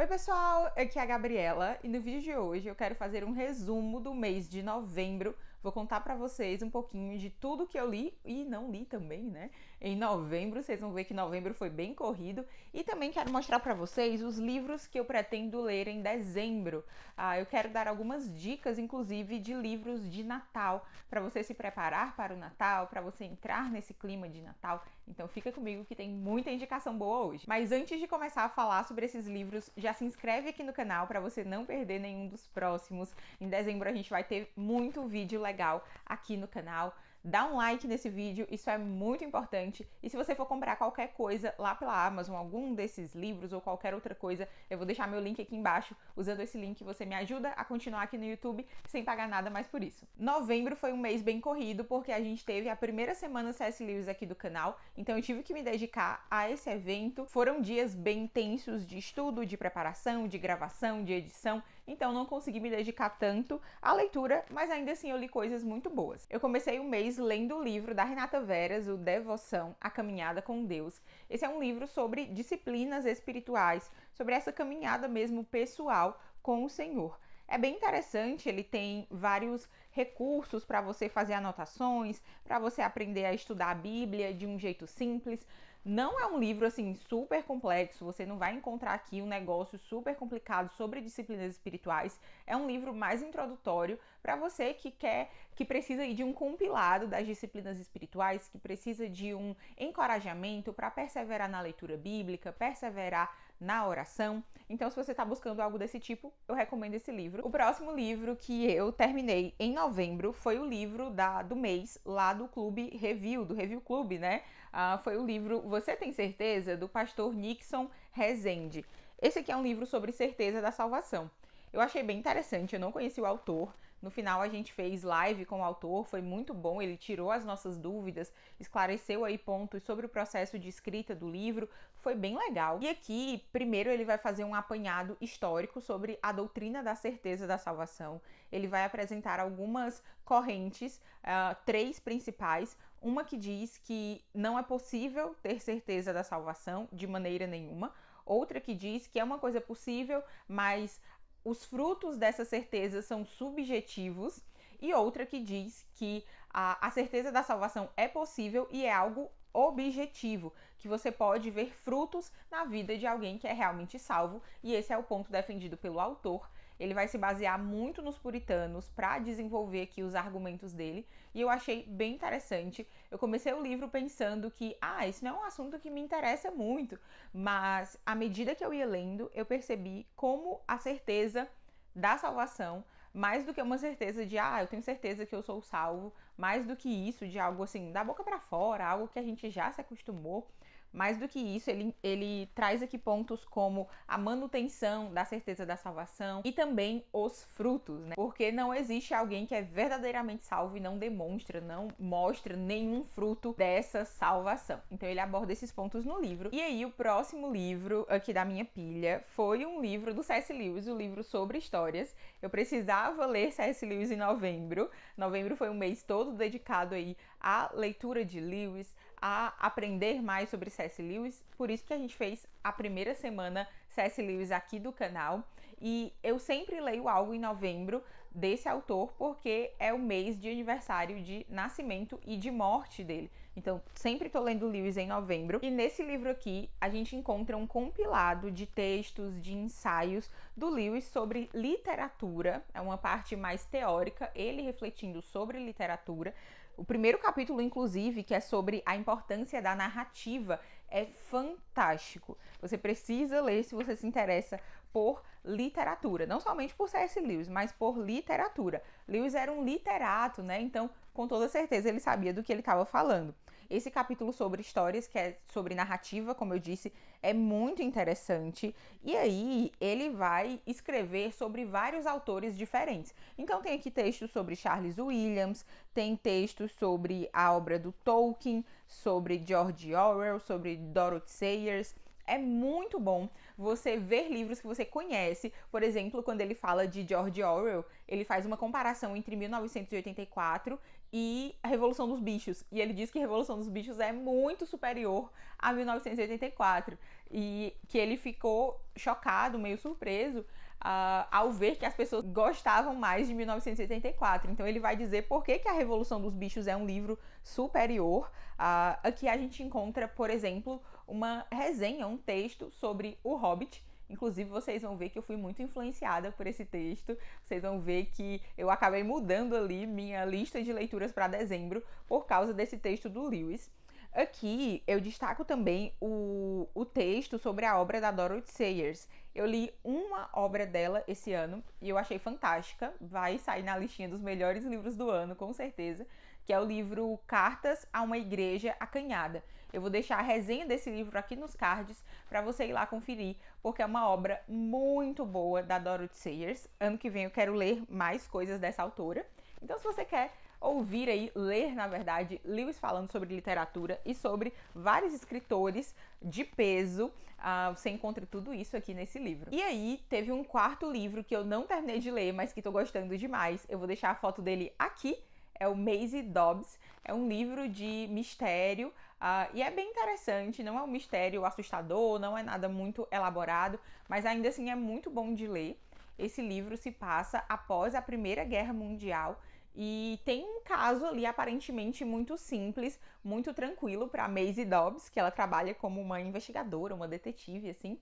Oi, pessoal, aqui é a Gabriela e no vídeo de hoje eu quero fazer um resumo do mês de novembro Vou contar para vocês um pouquinho de tudo que eu li e não li também, né? Em novembro, vocês vão ver que novembro foi bem corrido e também quero mostrar para vocês os livros que eu pretendo ler em dezembro. Ah, eu quero dar algumas dicas, inclusive de livros de Natal, para você se preparar para o Natal, para você entrar nesse clima de Natal. Então fica comigo que tem muita indicação boa hoje. Mas antes de começar a falar sobre esses livros, já se inscreve aqui no canal para você não perder nenhum dos próximos. Em dezembro a gente vai ter muito vídeo legal legal aqui no canal. Dá um like nesse vídeo, isso é muito importante. E se você for comprar qualquer coisa lá pela Amazon, algum desses livros ou qualquer outra coisa, eu vou deixar meu link aqui embaixo. Usando esse link, você me ajuda a continuar aqui no YouTube sem pagar nada mais por isso. Novembro foi um mês bem corrido, porque a gente teve a primeira semana CS Livros aqui do canal, então eu tive que me dedicar a esse evento. Foram dias bem intensos de estudo, de preparação, de gravação, de edição então não consegui me dedicar tanto à leitura, mas ainda assim eu li coisas muito boas. Eu comecei o mês lendo o livro da Renata Veras, o Devoção, A Caminhada com Deus. Esse é um livro sobre disciplinas espirituais, sobre essa caminhada mesmo pessoal com o Senhor. É bem interessante, ele tem vários recursos para você fazer anotações, para você aprender a estudar a Bíblia de um jeito simples, não é um livro assim super complexo, você não vai encontrar aqui um negócio super complicado sobre disciplinas espirituais. É um livro mais introdutório para você que quer, que precisa de um compilado das disciplinas espirituais, que precisa de um encorajamento para perseverar na leitura bíblica, perseverar na oração. Então, se você está buscando algo desse tipo, eu recomendo esse livro. O próximo livro que eu terminei em novembro foi o livro da, do mês lá do Clube Review, do Review Clube, né? Ah, foi o livro Você Tem Certeza, do pastor Nixon Rezende. Esse aqui é um livro sobre certeza da salvação. Eu achei bem interessante, eu não conheci o autor, no final a gente fez live com o autor, foi muito bom, ele tirou as nossas dúvidas, esclareceu aí pontos sobre o processo de escrita do livro, foi bem legal. E aqui, primeiro ele vai fazer um apanhado histórico sobre a doutrina da certeza da salvação. Ele vai apresentar algumas correntes, uh, três principais, uma que diz que não é possível ter certeza da salvação de maneira nenhuma, outra que diz que é uma coisa possível, mas os frutos dessa certeza são subjetivos, e outra que diz que a, a certeza da salvação é possível e é algo objetivo, que você pode ver frutos na vida de alguém que é realmente salvo, e esse é o ponto defendido pelo autor ele vai se basear muito nos puritanos para desenvolver aqui os argumentos dele, e eu achei bem interessante. Eu comecei o livro pensando que, ah, isso não é um assunto que me interessa muito, mas à medida que eu ia lendo, eu percebi como a certeza da salvação mais do que uma certeza de, ah, eu tenho certeza que eu sou salvo, mais do que isso, de algo assim, da boca para fora, algo que a gente já se acostumou, mais do que isso, ele, ele traz aqui pontos como a manutenção da certeza da salvação e também os frutos, né? Porque não existe alguém que é verdadeiramente salvo e não demonstra, não mostra nenhum fruto dessa salvação. Então ele aborda esses pontos no livro. E aí, o próximo livro aqui da minha pilha foi um livro do C.S. Lewis, o um livro sobre histórias. Eu precisava ler C.S. Lewis em novembro. Novembro foi um mês todo dedicado aí à leitura de Lewis, a aprender mais sobre C.S. Lewis, por isso que a gente fez a primeira semana C.S. Lewis aqui do canal. E eu sempre leio algo em novembro desse autor, porque é o mês de aniversário de nascimento e de morte dele. Então, sempre estou lendo Lewis em novembro. E nesse livro aqui, a gente encontra um compilado de textos, de ensaios do Lewis sobre literatura. É uma parte mais teórica, ele refletindo sobre literatura. O primeiro capítulo, inclusive, que é sobre a importância da narrativa, é fantástico. Você precisa ler se você se interessa por literatura, não somente por C.S. Lewis, mas por literatura. Lewis era um literato, né? Então, com toda certeza ele sabia do que ele estava falando. Esse capítulo sobre histórias, que é sobre narrativa, como eu disse, é muito interessante. E aí ele vai escrever sobre vários autores diferentes. Então tem aqui textos sobre Charles Williams, tem textos sobre a obra do Tolkien, sobre George Orwell, sobre Dorothy Sayers. É muito bom você ver livros que você conhece. Por exemplo, quando ele fala de George Orwell, ele faz uma comparação entre 1984 e a Revolução dos Bichos. E ele diz que a Revolução dos Bichos é muito superior a 1984 e que ele ficou chocado, meio surpreso. Uh, ao ver que as pessoas gostavam mais de 1984. Então ele vai dizer por que, que A Revolução dos Bichos é um livro superior. Uh, ah, aqui a gente encontra, por exemplo, uma resenha, um texto sobre o Hobbit, Inclusive, vocês vão ver que eu fui muito influenciada por esse texto. Vocês vão ver que eu acabei mudando ali minha lista de leituras para dezembro por causa desse texto do Lewis. Aqui eu destaco também o, o texto sobre a obra da Dorothy Sayers. Eu li uma obra dela esse ano e eu achei fantástica. Vai sair na listinha dos melhores livros do ano, com certeza, que é o livro Cartas a uma Igreja Acanhada. Eu vou deixar a resenha desse livro aqui nos cards para você ir lá conferir, porque é uma obra muito boa da Dorothy Sayers. Ano que vem eu quero ler mais coisas dessa autora. Então, se você quer ouvir aí, ler, na verdade, Lewis falando sobre literatura e sobre vários escritores de peso. Ah, você encontra tudo isso aqui nesse livro. E aí, teve um quarto livro que eu não terminei de ler, mas que tô gostando demais. Eu vou deixar a foto dele aqui é o Maisie Dobbs. É um livro de mistério uh, e é bem interessante. Não é um mistério assustador, não é nada muito elaborado, mas ainda assim é muito bom de ler. Esse livro se passa após a Primeira Guerra Mundial e tem um caso ali aparentemente muito simples, muito tranquilo para Maisie Dobbs, que ela trabalha como uma investigadora, uma detetive assim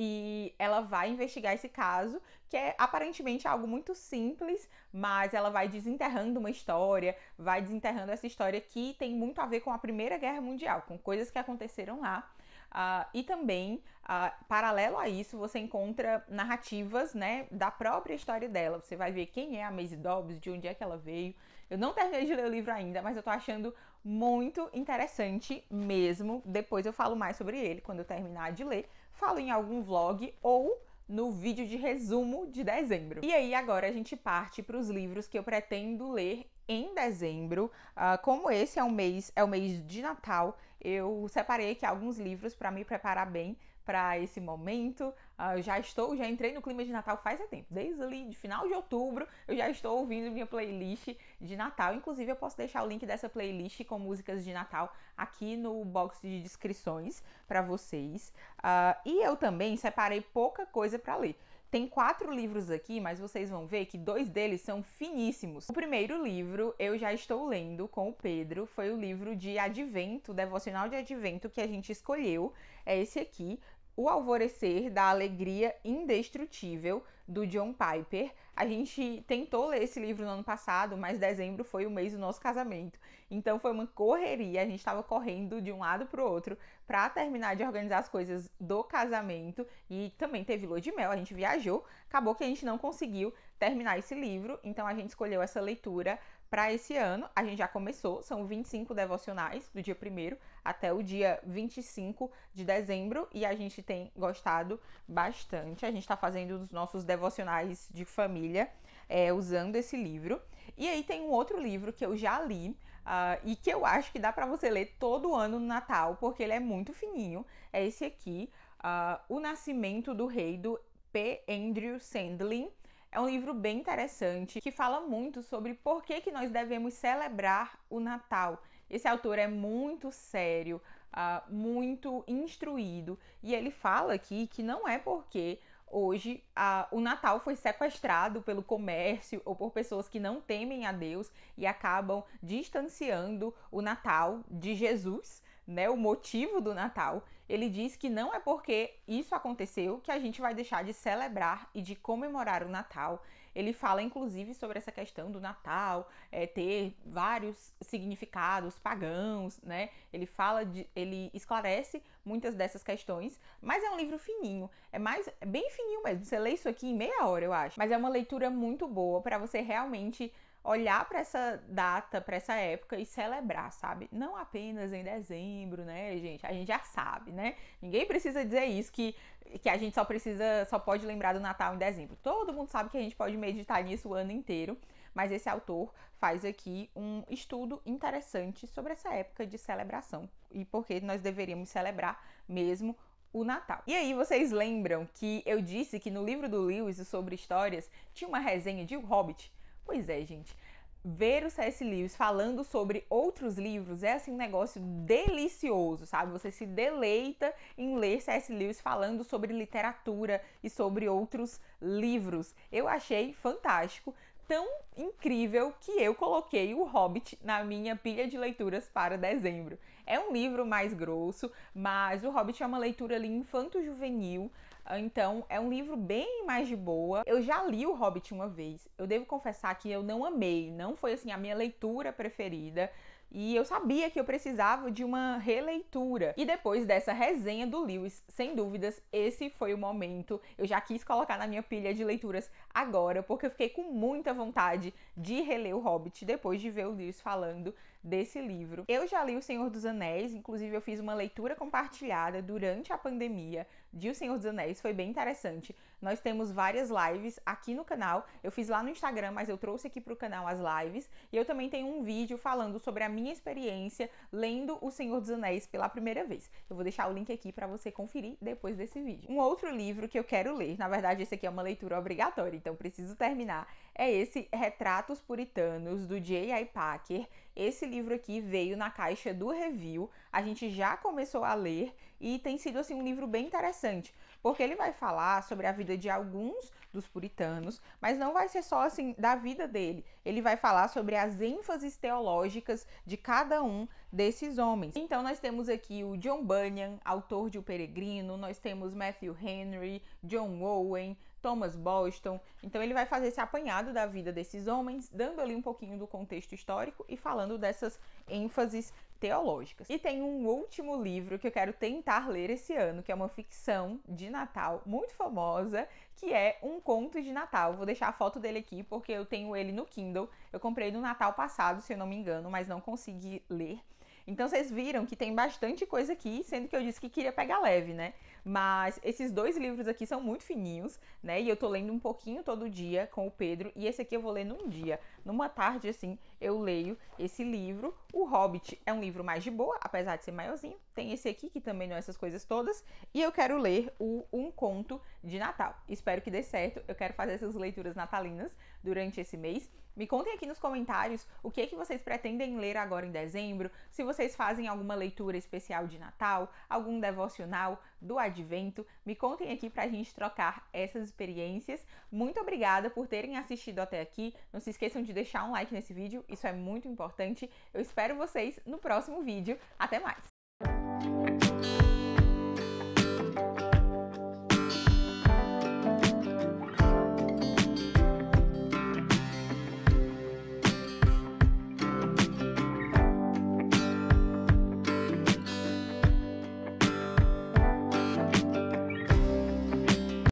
e ela vai investigar esse caso, que é aparentemente algo muito simples, mas ela vai desenterrando uma história, vai desenterrando essa história que tem muito a ver com a Primeira Guerra Mundial, com coisas que aconteceram lá. Uh, e também, uh, paralelo a isso, você encontra narrativas né, da própria história dela. Você vai ver quem é a Maisie Dobbs, de onde é que ela veio. Eu não terminei de ler o livro ainda, mas eu tô achando muito interessante mesmo. Depois eu falo mais sobre ele quando eu terminar de ler falo em algum vlog ou no vídeo de resumo de dezembro. E aí agora a gente parte para os livros que eu pretendo ler em dezembro. Uh, como esse é um mês, é o mês de Natal, eu separei aqui alguns livros para me preparar bem para esse momento. Ah, já estou, já entrei no clima de Natal faz tempo, desde ali de final de outubro, eu já estou ouvindo minha playlist de Natal. Inclusive, eu posso deixar o link dessa playlist com músicas de Natal aqui no box de descrições para vocês. Uh, e eu também separei pouca coisa para ler. Tem quatro livros aqui, mas vocês vão ver que dois deles são finíssimos. O primeiro livro eu já estou lendo com o Pedro, foi o livro de Advento, devocional de Advento que a gente escolheu, é esse aqui, o Alvorecer da Alegria Indestrutível, do John Piper. A gente tentou ler esse livro no ano passado, mas dezembro foi o mês do nosso casamento. Então foi uma correria, a gente estava correndo de um lado para o outro para terminar de organizar as coisas do casamento e também teve lua de mel, a gente viajou, acabou que a gente não conseguiu terminar esse livro, então a gente escolheu essa leitura para esse ano, a gente já começou, são 25 devocionais, do dia 1 até o dia 25 de dezembro, e a gente tem gostado bastante. A gente está fazendo os nossos devocionais de família é, usando esse livro. E aí tem um outro livro que eu já li, Uh, e que eu acho que dá para você ler todo ano no Natal, porque ele é muito fininho. É esse aqui, uh, O Nascimento do Rei do P. Andrew Sandlin. É um livro bem interessante que fala muito sobre por que, que nós devemos celebrar o Natal. Esse autor é muito sério, uh, muito instruído e ele fala aqui que não é porque hoje ah, o Natal foi sequestrado pelo comércio ou por pessoas que não temem a Deus e acabam distanciando o Natal de Jesus né, o motivo do Natal, ele diz que não é porque isso aconteceu que a gente vai deixar de celebrar e de comemorar o Natal. Ele fala inclusive sobre essa questão do Natal é, ter vários significados pagãos, né? Ele fala, de, ele esclarece muitas dessas questões, mas é um livro fininho, é mais é bem fininho mesmo. Você lê isso aqui em meia hora, eu acho. Mas é uma leitura muito boa para você realmente olhar para essa data, para essa época e celebrar, sabe? Não apenas em dezembro, né, gente? A gente já sabe, né? Ninguém precisa dizer isso que que a gente só precisa, só pode lembrar do Natal em dezembro. Todo mundo sabe que a gente pode meditar nisso o ano inteiro, mas esse autor faz aqui um estudo interessante sobre essa época de celebração e por que nós deveríamos celebrar mesmo o Natal. E aí, vocês lembram que eu disse que no livro do Lewis sobre histórias tinha uma resenha de O Hobbit? Pois é, gente. Ver o C.S. Lewis falando sobre outros livros é assim um negócio delicioso, sabe? Você se deleita em ler C.S. Lewis falando sobre literatura e sobre outros livros. Eu achei fantástico, tão incrível que eu coloquei o Hobbit na minha pilha de leituras para dezembro. É um livro mais grosso, mas O Hobbit é uma leitura ali infanto-juvenil, ah, então é um livro bem mais de boa. Eu já li O Hobbit uma vez. Eu devo confessar que eu não amei, não foi assim a minha leitura preferida. E eu sabia que eu precisava de uma releitura. E depois dessa resenha do Lewis, sem dúvidas, esse foi o momento. Eu já quis colocar na minha pilha de leituras agora, porque eu fiquei com muita vontade de reler o Hobbit depois de ver o Lewis falando desse livro. Eu já li O Senhor dos Anéis, inclusive eu fiz uma leitura compartilhada durante a pandemia de O Senhor dos Anéis, foi bem interessante. Nós temos várias lives aqui no canal. Eu fiz lá no Instagram, mas eu trouxe aqui para o canal as lives. E eu também tenho um vídeo falando sobre a minha experiência lendo O Senhor dos Anéis pela primeira vez. Eu vou deixar o link aqui para você conferir depois desse vídeo. Um outro livro que eu quero ler, na verdade, esse aqui é uma leitura obrigatória, então preciso terminar, é esse Retratos Puritanos, do J.I. Packer. Esse livro aqui veio na caixa do review, a gente já começou a ler e tem sido assim um livro bem interessante, porque ele vai falar sobre a vida de alguns dos puritanos, mas não vai ser só assim da vida dele. Ele vai falar sobre as ênfases teológicas de cada um desses homens. Então nós temos aqui o John Bunyan, autor de O Peregrino, nós temos Matthew Henry, John Owen, Thomas Boston. Então ele vai fazer esse apanhado da vida desses homens, dando ali um pouquinho do contexto histórico e falando dessas ênfases teológicas. E tem um último livro que eu quero tentar ler esse ano, que é uma ficção de Natal muito famosa, que é Um Conto de Natal. Vou deixar a foto dele aqui porque eu tenho ele no Kindle. Eu comprei no Natal passado, se eu não me engano, mas não consegui ler. Então vocês viram que tem bastante coisa aqui, sendo que eu disse que queria pegar leve, né? Mas esses dois livros aqui são muito fininhos, né? E eu tô lendo um pouquinho todo dia com o Pedro, e esse aqui eu vou ler num dia, numa tarde assim, eu leio esse livro. O Hobbit é um livro mais de boa, apesar de ser maiorzinho. Tem esse aqui, que também não é essas coisas todas. E eu quero ler o Um Conto de Natal. Espero que dê certo. Eu quero fazer essas leituras natalinas durante esse mês. Me contem aqui nos comentários o que é que vocês pretendem ler agora em dezembro, se vocês fazem alguma leitura especial de Natal, algum devocional, do advento. Me contem aqui para a gente trocar essas experiências. Muito obrigada por terem assistido até aqui. Não se esqueçam de deixar um like nesse vídeo, isso é muito importante. Eu espero vocês no próximo vídeo. Até mais!